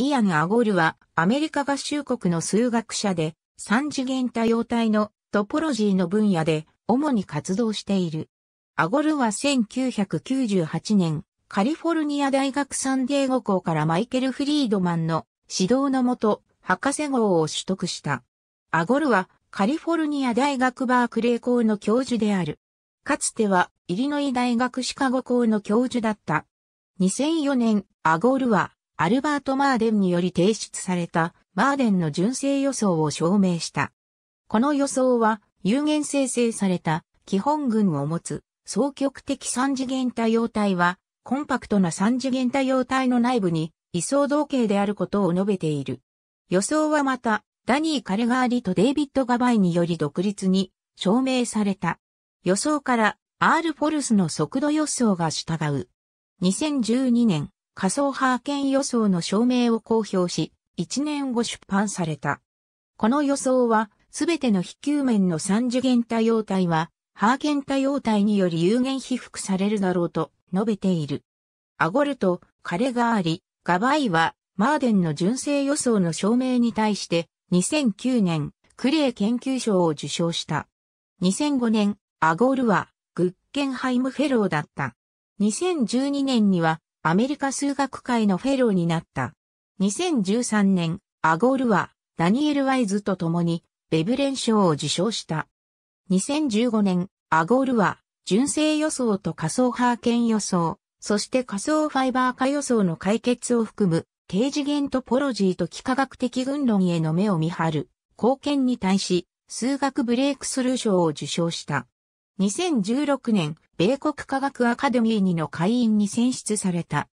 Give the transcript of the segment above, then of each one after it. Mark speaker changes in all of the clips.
Speaker 1: イアン・アゴルはアメリカ合衆国の数学者で三次元多様体のトポロジーの分野で主に活動している。アゴルは1998年カリフォルニア大学サンディエゴ校からマイケル・フリードマンの指導のもと博士号を取得した。アゴルはカリフォルニア大学バークレー校の教授である。かつてはイリノイ大学シカゴ校の教授だった。2004年、アゴルはアルバート・マーデンにより提出されたマーデンの純正予想を証明した。この予想は有限生成された基本群を持つ双極的三次元多様体はコンパクトな三次元多様体の内部に位相同型であることを述べている。予想はまたダニー・カレガーリとデイビッド・ガバイにより独立に証明された。予想から R フォルスの速度予想が従う。2012年仮想ハーケン予想の証明を公表し、1年後出版された。この予想は、すべての非球面の三次元多様体は、ハーケン多様体により有限被覆されるだろうと述べている。アゴルと彼があり、ガバイは、マーデンの純正予想の証明に対して、2009年、クレー研究賞を受賞した。2005年、アゴルは、グッケンハイムフェローだった。2012年には、アメリカ数学界のフェローになった。2013年、アゴールは、ダニエル・ワイズと共に、ベブレン賞を受賞した。2015年、アゴールは、純正予想と仮想ケン予想、そして仮想ファイバー化予想の解決を含む、低次元トポロジーと幾何学的群論への目を見張る、貢献に対し、数学ブレイクスルー賞を受賞した。2016年、米国科学アカデミーにの会員に選出された。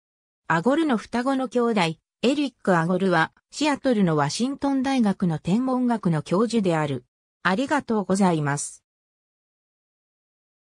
Speaker 1: アゴルの双子の兄弟、エリック・アゴルは、シアトルのワシントン大学の天文学の教授である。ありがとうございます。